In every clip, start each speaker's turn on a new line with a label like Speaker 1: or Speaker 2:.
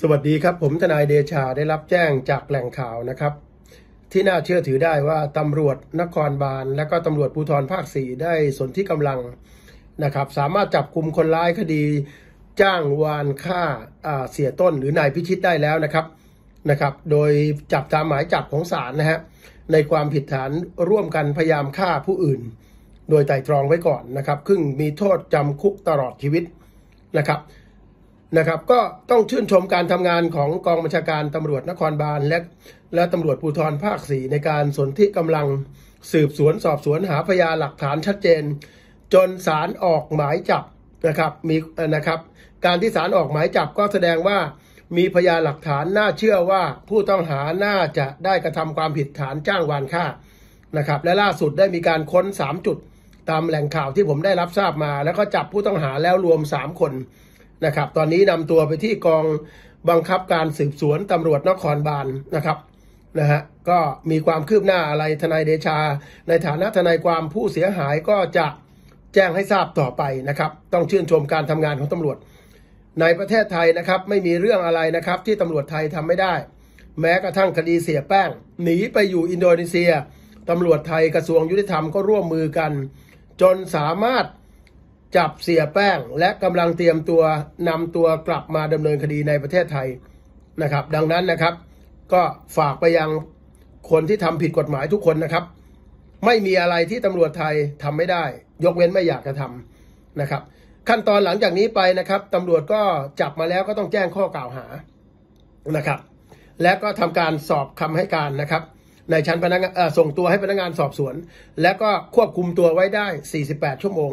Speaker 1: สวัสดีครับผมทนายเดชาได้รับแจ้งจากแหล่งข่าวนะครับ ที่น่าเชื่อถือได้ว่าตำรวจนครบาลและก็ตำรวจภูธรภาคสี่ได้สนที่กำลังนะครับ สามารถจับกลุ่มคนร้ายคดี จ้างวานฆ่าเสียต้น หรือนายพิชิตได้แล้วนะครับนะครับ โดยจับตามหมายจับของศาลนะฮะในความผิดฐานร่วมกันพยายามฆ่าผู้อื่น โดยไต่ตรองไว้ก่อนนะครับครึ่งมีโทษจำคุกตลอดชีวิตนะครับนะครับก็ต้องชื่นชมการทำงานของกองบัญชาการตำรวจนครบาลและและตำรวจภูธรภาคสีในการสนธิกำลังสืบสวนสอบสวนหาพยานหลักฐานชัดเจน จนสารออกหมายจับนะครับมีนะครับการที่สารออกหมายจับก็แสดงว่ามีพยานหลักฐานน่าเชื่อว่าผู้ต้องหาน่าจะได้กระทำความผิดฐานจ้างวานฆ่านะครับและล่าสุดได้มีการค้น 3 จุดตามแหล่งข่าวที่ผมได้รับทราบมา แล้วก็จับผู้ต้องหาแล้วรวม3คนนะครับ ตอนนี้นำตัวไปที่กองบังคับการสืบสวนตำรวจนครบาลนนะครับนะฮะก็มีความคืบหน้าอะไรทนายเดชา ในฐานะทนายความผู้เสียหายก็จะแจ้งให้ทราบต่อไปนะครับ ต้องชื่นชมการทำงานของตำรวจ ในประเทศไทยนะครับ ไม่มีเรื่องอะไรนะครับที่ตำรวจไทยทำไม่ได้ แม้กระทั่งคดีเสียแป้งหนีไปอยู่อินโดนีเซียตำรวจไทย กระทรวงยุติธรรมก็ร่วมมือกัน จนสามารถจับเสียแป้งและกำลังเตรียมตัวนำตัวกลับมาดำเนินคดีในประเทศไทยนะครับ ดังนั้นนะครับ ก็ฝากไปยังคนที่ทำผิดกฎหมายทุกคนนะครับ ไม่มีอะไรที่ตำรวจไทยทำไม่ได้ ยกเว้นไม่อยากจะทำนะครับ ขั้นตอนหลังจากนี้ไปนะครับตำรวจก็จับมาแล้วก็ต้องแจ้งข้อกล่าวหานะครับ และก็ทำการสอบคำให้การนะครับในชั้นพนักงานส่งตัวให้พนักงานสอบสวน และก็ควบคุมตัวไว้ได้ 48 ชั่วโมง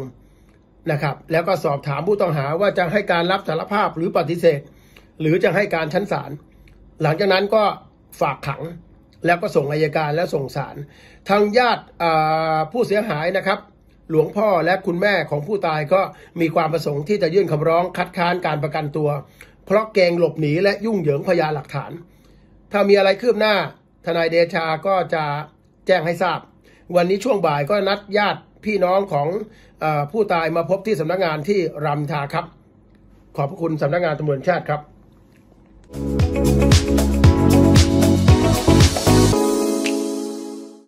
Speaker 1: นะครับ แล้วก็สอบถามผู้ต้องหาว่าจะให้การรับสารภาพหรือปฏิเสธ หรือจะให้การชั้นศาลหลังจากนั้นก็ฝากขังแล้วก็ส่งอายการและส่งศาลทางญาติผู้เสียหายนะครับ หลวงพ่อและคุณแม่ของผู้ตายก็มีความประสงค์ที่จะยื่นคำร้องคัดค้านการประกันตัว เพราะเกงหลบหนีและยุ่งเหยิงพยานหลักฐาน ถ้ามีอะไรคืบหน้า ทนายเดชาก็จะแจ้งให้ทราบ วันนี้ช่วงบ่ายก็นัดญาติพี่น้องของอผู้ตายมาพบที่สำนักงงานที่รำทาครับ ขอบพระคุณสำนักงงานตำรวจชาติครับ Thank you.